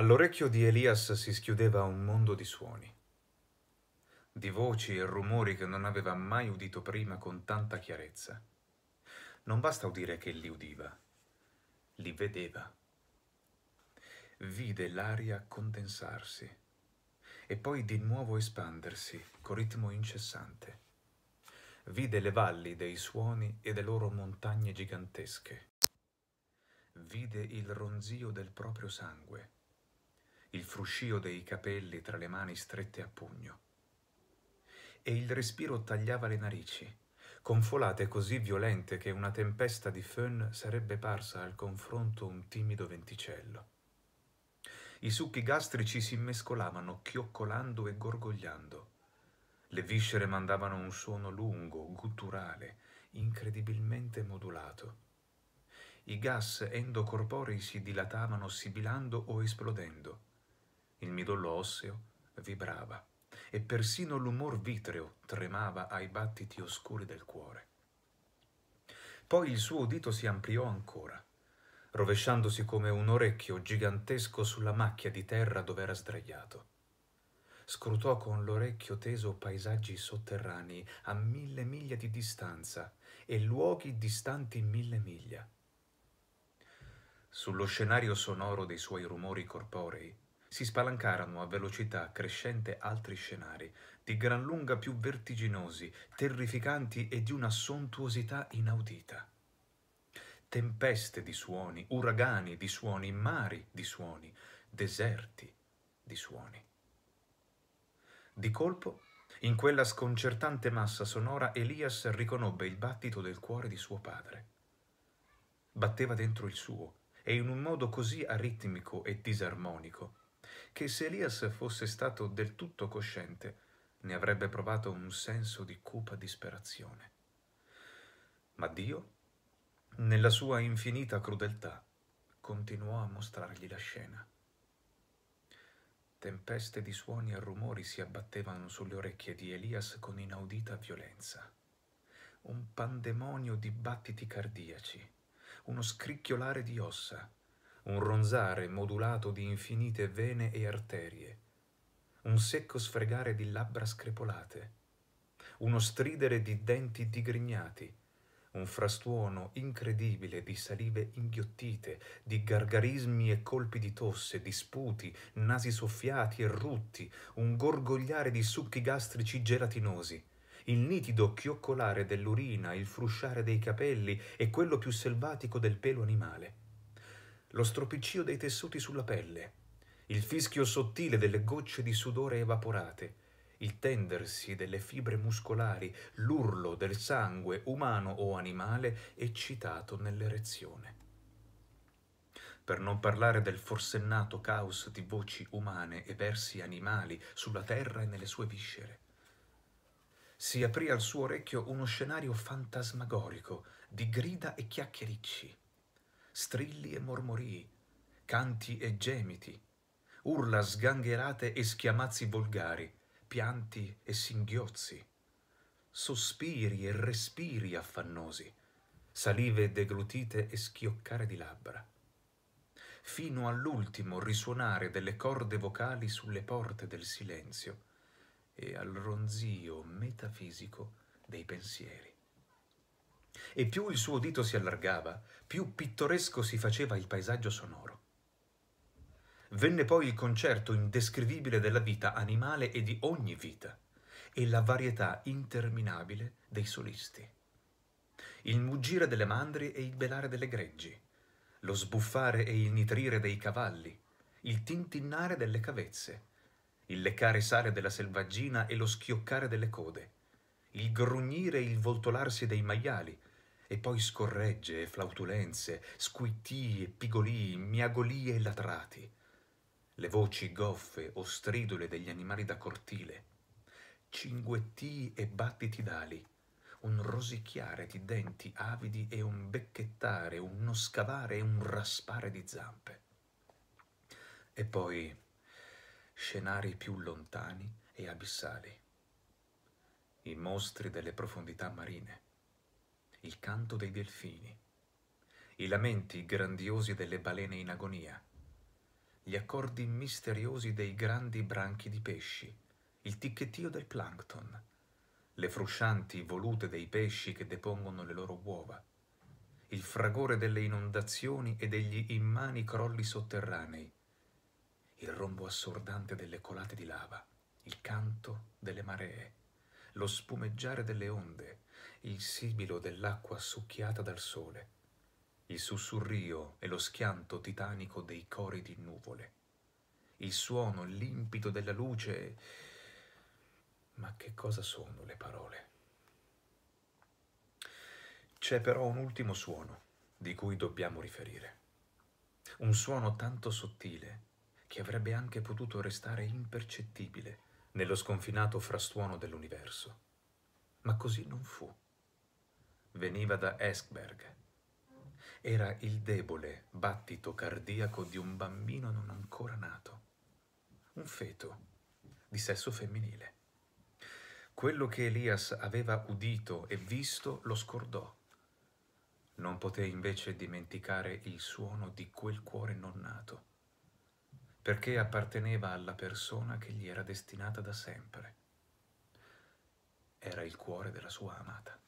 All'orecchio di Elias si schiudeva un mondo di suoni, di voci e rumori che non aveva mai udito prima con tanta chiarezza. Non basta udire che li udiva, li vedeva. Vide l'aria condensarsi e poi di nuovo espandersi con ritmo incessante. Vide le valli dei suoni e le loro montagne gigantesche. Vide il ronzio del proprio sangue il fruscio dei capelli tra le mani strette a pugno. E il respiro tagliava le narici, con folate così violente che una tempesta di fön sarebbe parsa al confronto un timido venticello. I succhi gastrici si mescolavano, chioccolando e gorgogliando. Le viscere mandavano un suono lungo, gutturale, incredibilmente modulato. I gas endocorporei si dilatavano sibilando o esplodendo il midollo osseo vibrava e persino l'umor vitreo tremava ai battiti oscuri del cuore. Poi il suo udito si ampliò ancora, rovesciandosi come un orecchio gigantesco sulla macchia di terra dove era sdraiato. Scrutò con l'orecchio teso paesaggi sotterranei a mille miglia di distanza e luoghi distanti mille miglia. Sullo scenario sonoro dei suoi rumori corporei, si spalancarono a velocità crescente altri scenari, di gran lunga più vertiginosi, terrificanti e di una sontuosità inaudita. Tempeste di suoni, uragani di suoni, mari di suoni, deserti di suoni. Di colpo, in quella sconcertante massa sonora, Elias riconobbe il battito del cuore di suo padre. Batteva dentro il suo, e in un modo così aritmico e disarmonico che se Elias fosse stato del tutto cosciente, ne avrebbe provato un senso di cupa disperazione. Ma Dio, nella sua infinita crudeltà, continuò a mostrargli la scena. Tempeste di suoni e rumori si abbattevano sulle orecchie di Elias con inaudita violenza. Un pandemonio di battiti cardiaci, uno scricchiolare di ossa, un ronzare modulato di infinite vene e arterie, un secco sfregare di labbra screpolate, uno stridere di denti digrignati, un frastuono incredibile di salive inghiottite, di gargarismi e colpi di tosse, di sputi, nasi soffiati e rutti, un gorgogliare di succhi gastrici gelatinosi, il nitido chioccolare dell'urina, il frusciare dei capelli e quello più selvatico del pelo animale lo stropiccio dei tessuti sulla pelle, il fischio sottile delle gocce di sudore evaporate, il tendersi delle fibre muscolari, l'urlo del sangue umano o animale eccitato nell'erezione. Per non parlare del forsennato caos di voci umane e versi animali sulla terra e nelle sue viscere. Si aprì al suo orecchio uno scenario fantasmagorico di grida e chiacchiericci strilli e mormorii, canti e gemiti, urla sgangherate e schiamazzi volgari, pianti e singhiozzi, sospiri e respiri affannosi, salive deglutite e schioccare di labbra, fino all'ultimo risuonare delle corde vocali sulle porte del silenzio e al ronzio metafisico dei pensieri e più il suo dito si allargava, più pittoresco si faceva il paesaggio sonoro. Venne poi il concerto indescrivibile della vita animale e di ogni vita, e la varietà interminabile dei solisti. Il muggire delle mandri e il belare delle greggi, lo sbuffare e il nitrire dei cavalli, il tintinnare delle cavezze, il leccare sale della selvaggina e lo schioccare delle code, il grugnire e il voltolarsi dei maiali, e poi scorregge e flautulenze, squittii e pigolii, miagolii e latrati, le voci goffe o stridule degli animali da cortile, cinguettii e battiti d'ali, un rosicchiare di denti avidi e un becchettare, uno scavare e un raspare di zampe. E poi scenari più lontani e abissali, i mostri delle profondità marine il canto dei delfini, i lamenti grandiosi delle balene in agonia, gli accordi misteriosi dei grandi branchi di pesci, il ticchettio del plankton, le fruscianti volute dei pesci che depongono le loro uova, il fragore delle inondazioni e degli immani crolli sotterranei, il rombo assordante delle colate di lava, il canto delle maree, lo spumeggiare delle onde, il sibilo dell'acqua succhiata dal sole, il sussurrio e lo schianto titanico dei cori di nuvole, il suono limpido della luce. Ma che cosa sono le parole? C'è però un ultimo suono di cui dobbiamo riferire. Un suono tanto sottile che avrebbe anche potuto restare impercettibile nello sconfinato frastuono dell'universo. Ma così non fu. Veniva da Eskberg. Era il debole battito cardiaco di un bambino non ancora nato. Un feto di sesso femminile. Quello che Elias aveva udito e visto lo scordò. Non poté invece dimenticare il suono di quel cuore non nato perché apparteneva alla persona che gli era destinata da sempre. Era il cuore della sua amata.